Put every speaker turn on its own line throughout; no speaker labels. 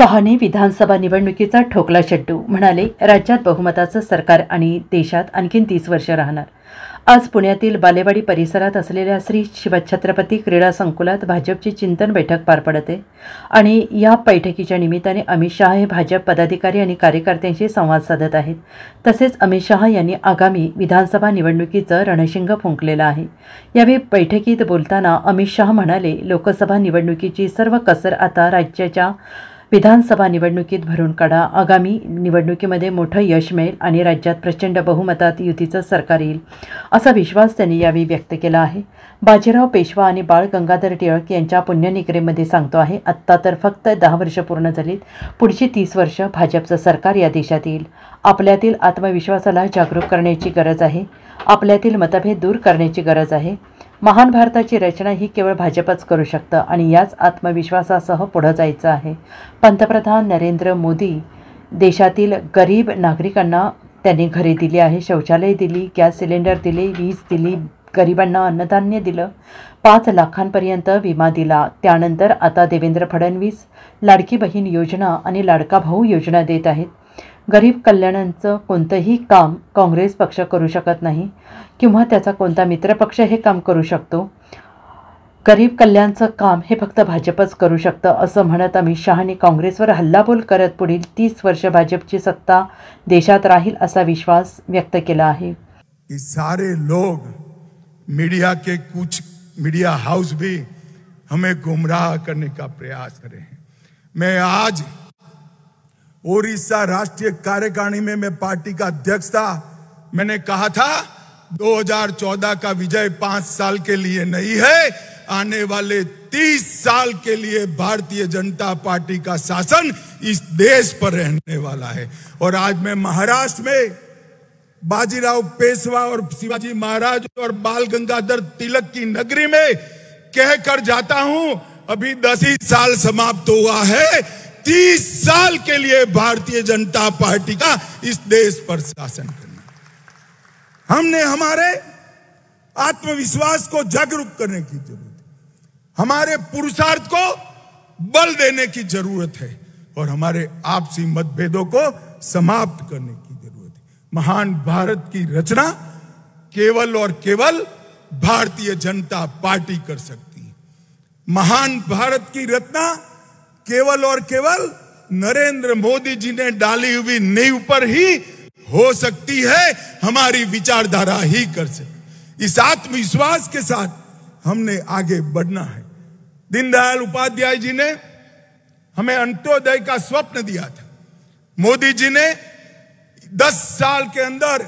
शहाने विधानसभा निवडणुकीचा ठोकला चट्टू म्हणाले राज्यात बहुमताचं सरकार आणि देशात आणखीन तीस वर्ष राहणार आज पुण्यातील बालेवाडी परिसरात असलेल्या श्री शिवछत्रपती क्रीडा संकुलात भाजपची चिंतन बैठक पार पडते आणि या बैठकीच्या निमित्ताने अमित शहा हे भाजप पदाधिकारी आणि कार्यकर्त्यांशी संवाद साधत आहेत तसेच अमित शहा यांनी आगामी विधानसभा निवडणुकीचं रणशिंग फुंकलेलं आहे यावेळी बैठकीत बोलताना अमित शहा म्हणाले लोकसभा निवडणुकीची सर्व कसर आता राज्याच्या विधानसभा निवडणुकीत भरून काढा आगामी निवडणुकीमध्ये मोठं यश मिळेल आणि राज्यात प्रचंड बहुमतात युतीचं सरकार येईल असा विश्वास त्यांनी यावेळी व्यक्त केला आहे बाजीराव पेशवा आणि बाळ गंगाधर टिळक यांच्या पुण्यनिकरेमध्ये सांगतो आहे आत्ता तर फक्त दहा वर्ष पूर्ण झालीत पुढची तीस वर्ष भाजपचं सरकार या देशात येईल आपल्यातील आत्मविश्वासाला जागरूक करण्याची गरज आहे आपल्यातील मतभेद दूर करण्याची गरज आहे महान भारताची रचना ही केवळ भाजपच करू शकतं आणि याच आत्मविश्वासासह पुढं जायचं आहे पंतप्रधान नरेंद्र मोदी देशातील गरीब नागरिकांना त्यांनी घरे दिली आहे शौचालय दिली गॅस सिलेंडर दिले वीज दिली गरिबांना अन्नधान्य दिलं पाच लाखांपर्यंत विमा दिला त्यानंतर आता देवेंद्र फडणवीस लाडकी बहीण योजना आणि लाडका भाऊ योजना देत आहेत गरीब कल्याणांचं कोणतंही काम काँग्रेस पक्ष करू शकत नाही किंवा त्याचा कोणता मित्रपक्ष हे काम करू शकतो गरीब कल्याणचं काम हे फक्त भाजपच करू शकतं असं म्हणत अमित शहानी काँग्रेसवर हल्लाबोल करत पुढील तीस वर्ष भाजपची सत्ता देशात राहील असा विश्वास व्यक्त
केला आहे की सारे लोक मीडिया के कुछ मीडिया हाऊस भी हमें गुमराह करने का प्रयास करे हैं मैं आज ओडिशा राष्ट्रीय कार्यकारिणी में मैं पार्टी का अध्यक्ष था मैंने कहा था 2014 का विजय पांच साल के लिए नहीं है आने वाले तीस साल के लिए भारतीय जनता पार्टी का शासन इस देश पर रहने वाला है और आज मैं महाराष्ट्र में बाजीराव पेशवा और शिवाजी महाराज और बाल गंगाधर तिलक की नगरी में कहकर जाता हूं अभी दस ही साल समाप्त हुआ है तीस साल के लिए भारतीय जनता पार्टी का इस देश पर शासन करना हमने हमारे आत्मविश्वास को जागरूक करने की जरूरत है हमारे पुरुषार्थ को बल देने की जरूरत है और हमारे आपसी मतभेदों को समाप्त करने की जरूरत है महान भारत की रचना केवल और केवल भारतीय जनता पार्टी कर सकती है महान भारत की रचना केवल और केवल नरेंद्र मोदी जी ने डाली हुई नींव पर ही हो सकती है हमारी विचारधारा ही कर से इस आत्मविश्वास के साथ हमने आगे बढ़ना है दीनदयाल उपाध्याय जी ने हमें अंत्योदय का स्वप्न दिया था मोदी जी ने दस साल के अंदर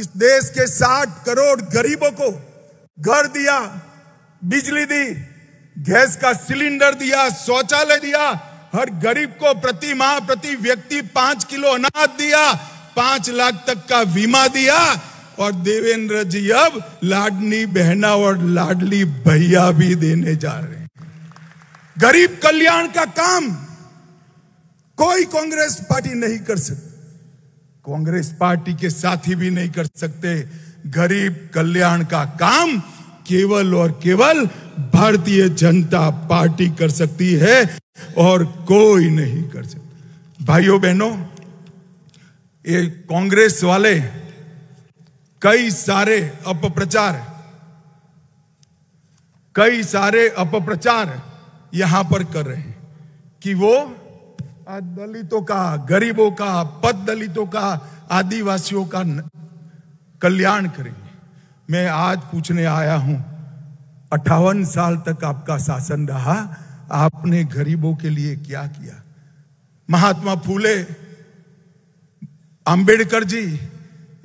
इस देश के साठ करोड़ गरीबों को घर गर दिया बिजली दी गैस का सिलेंडर दिया शौचालय दिया हर गरीब को प्रति माह प्रति व्यक्ति पांच किलो अनाज दिया पांच लाख तक का बीमा दिया और देवेंद्र जी अब लाडनी बहना और लाडली भैया भी देने जा रहे हैं गरीब कल्याण का काम कोई कांग्रेस पार्टी नहीं कर सकती कांग्रेस पार्टी के साथी भी नहीं कर सकते गरीब कल्याण का काम केवल और केवल भारतीय जनता पार्टी कर सकती है और कोई नहीं कर सकता भाइयों बहनों ये कांग्रेस वाले कई सारे अपप्रचार कई सारे अपप्रचार यहां पर कर रहे हैं कि वो दलितों का गरीबों का पद दलितों का आदिवासियों का कल्याण करेंगे मैं आज पूछने आया हूं अट्ठावन साल तक आपका शासन रहा आपने गरीबों के लिए क्या किया महात्मा फूले अंबेडकर जी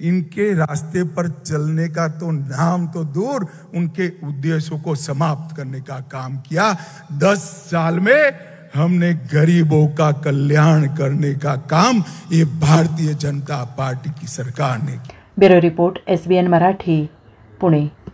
इनके रास्ते पर चलने का तो नाम तो दूर उनके उद्देश्यों को समाप्त करने का काम किया दस साल में हमने गरीबों का कल्याण करने का काम ये भारतीय जनता पार्टी की सरकार ने किया
ब्यूरो रिपोर्ट एस मराठी पुणे